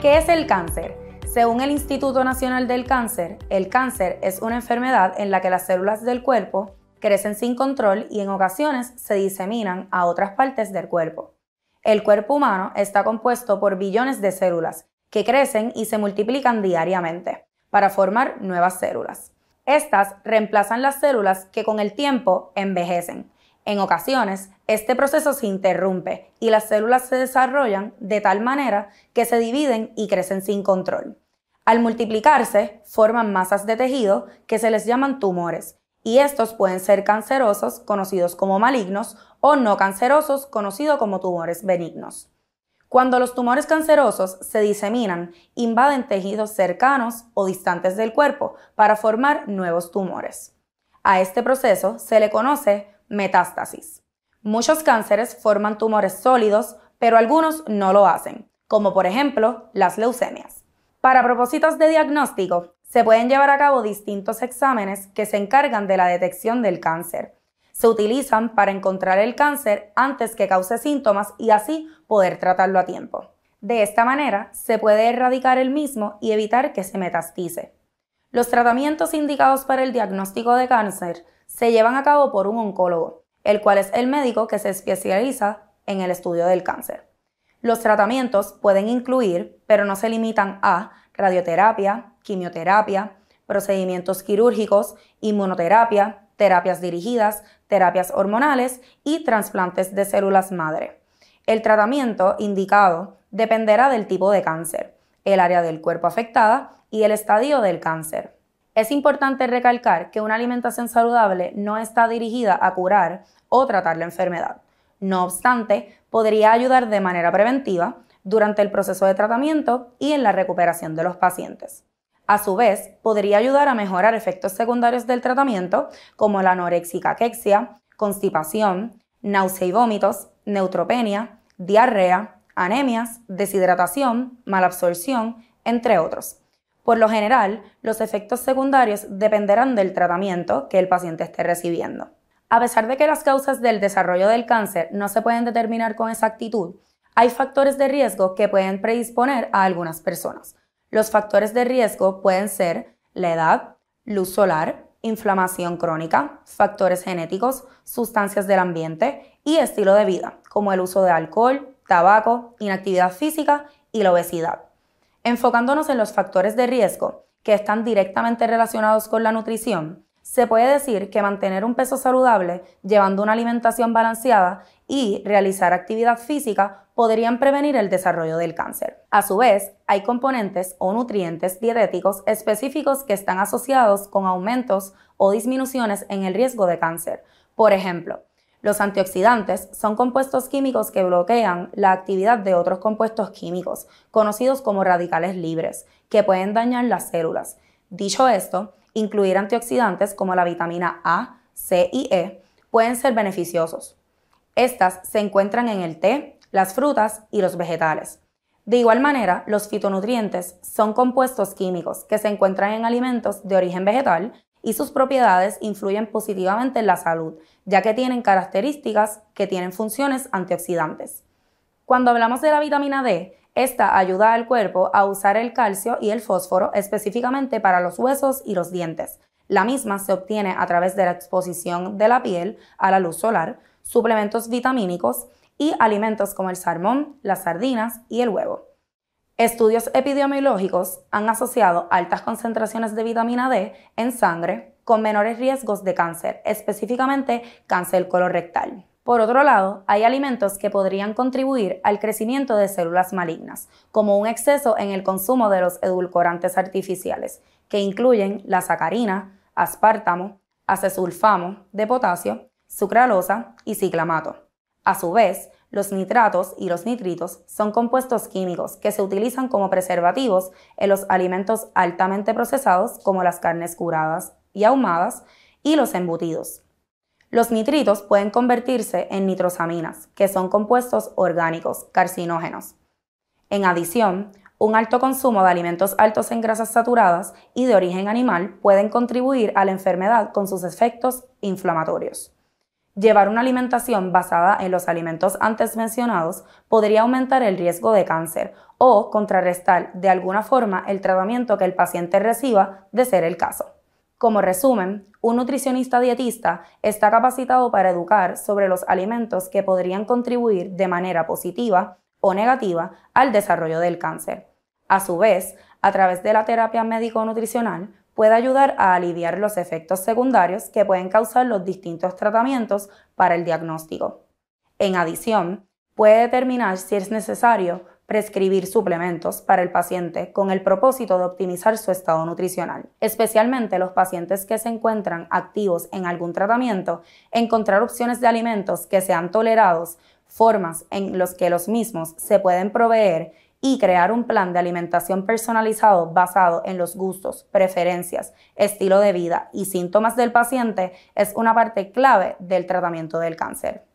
¿Qué es el cáncer? Según el Instituto Nacional del Cáncer, el cáncer es una enfermedad en la que las células del cuerpo crecen sin control y en ocasiones se diseminan a otras partes del cuerpo. El cuerpo humano está compuesto por billones de células que crecen y se multiplican diariamente para formar nuevas células. Estas reemplazan las células que con el tiempo envejecen, en ocasiones, este proceso se interrumpe y las células se desarrollan de tal manera que se dividen y crecen sin control. Al multiplicarse, forman masas de tejido que se les llaman tumores, y estos pueden ser cancerosos, conocidos como malignos, o no cancerosos, conocidos como tumores benignos. Cuando los tumores cancerosos se diseminan, invaden tejidos cercanos o distantes del cuerpo para formar nuevos tumores. A este proceso se le conoce Metástasis. Muchos cánceres forman tumores sólidos, pero algunos no lo hacen, como por ejemplo las leucemias. Para propósitos de diagnóstico, se pueden llevar a cabo distintos exámenes que se encargan de la detección del cáncer. Se utilizan para encontrar el cáncer antes que cause síntomas y así poder tratarlo a tiempo. De esta manera, se puede erradicar el mismo y evitar que se metastice. Los tratamientos indicados para el diagnóstico de cáncer se llevan a cabo por un oncólogo, el cual es el médico que se especializa en el estudio del cáncer. Los tratamientos pueden incluir, pero no se limitan a, radioterapia, quimioterapia, procedimientos quirúrgicos, inmunoterapia, terapias dirigidas, terapias hormonales y trasplantes de células madre. El tratamiento indicado dependerá del tipo de cáncer, el área del cuerpo afectada y el estadio del cáncer. Es importante recalcar que una alimentación saludable no está dirigida a curar o tratar la enfermedad. No obstante, podría ayudar de manera preventiva durante el proceso de tratamiento y en la recuperación de los pacientes. A su vez, podría ayudar a mejorar efectos secundarios del tratamiento como la anorexia, caquexia, constipación, náusea y vómitos, neutropenia, diarrea, anemias, deshidratación, malabsorción, entre otros. Por lo general, los efectos secundarios dependerán del tratamiento que el paciente esté recibiendo. A pesar de que las causas del desarrollo del cáncer no se pueden determinar con exactitud, hay factores de riesgo que pueden predisponer a algunas personas. Los factores de riesgo pueden ser la edad, luz solar, inflamación crónica, factores genéticos, sustancias del ambiente y estilo de vida, como el uso de alcohol, tabaco, inactividad física y la obesidad. Enfocándonos en los factores de riesgo que están directamente relacionados con la nutrición, se puede decir que mantener un peso saludable, llevando una alimentación balanceada y realizar actividad física podrían prevenir el desarrollo del cáncer. A su vez, hay componentes o nutrientes dietéticos específicos que están asociados con aumentos o disminuciones en el riesgo de cáncer. Por ejemplo, los antioxidantes son compuestos químicos que bloquean la actividad de otros compuestos químicos, conocidos como radicales libres, que pueden dañar las células. Dicho esto, incluir antioxidantes como la vitamina A, C y E pueden ser beneficiosos. Estas se encuentran en el té, las frutas y los vegetales. De igual manera, los fitonutrientes son compuestos químicos que se encuentran en alimentos de origen vegetal y sus propiedades influyen positivamente en la salud, ya que tienen características que tienen funciones antioxidantes. Cuando hablamos de la vitamina D, esta ayuda al cuerpo a usar el calcio y el fósforo específicamente para los huesos y los dientes. La misma se obtiene a través de la exposición de la piel a la luz solar, suplementos vitamínicos y alimentos como el salmón, las sardinas y el huevo. Estudios epidemiológicos han asociado altas concentraciones de vitamina D en sangre con menores riesgos de cáncer, específicamente cáncer colorectal. Por otro lado, hay alimentos que podrían contribuir al crecimiento de células malignas, como un exceso en el consumo de los edulcorantes artificiales, que incluyen la sacarina, aspartamo, acesulfamo de potasio, sucralosa y ciclamato. A su vez, los nitratos y los nitritos son compuestos químicos que se utilizan como preservativos en los alimentos altamente procesados como las carnes curadas y ahumadas y los embutidos. Los nitritos pueden convertirse en nitrosaminas, que son compuestos orgánicos carcinógenos. En adición, un alto consumo de alimentos altos en grasas saturadas y de origen animal pueden contribuir a la enfermedad con sus efectos inflamatorios. Llevar una alimentación basada en los alimentos antes mencionados podría aumentar el riesgo de cáncer o contrarrestar de alguna forma el tratamiento que el paciente reciba de ser el caso. Como resumen, un nutricionista dietista está capacitado para educar sobre los alimentos que podrían contribuir de manera positiva o negativa al desarrollo del cáncer. A su vez, a través de la terapia médico-nutricional, puede ayudar a aliviar los efectos secundarios que pueden causar los distintos tratamientos para el diagnóstico. En adición, puede determinar si es necesario prescribir suplementos para el paciente con el propósito de optimizar su estado nutricional, especialmente los pacientes que se encuentran activos en algún tratamiento, encontrar opciones de alimentos que sean tolerados, formas en las que los mismos se pueden proveer y crear un plan de alimentación personalizado basado en los gustos, preferencias, estilo de vida y síntomas del paciente es una parte clave del tratamiento del cáncer.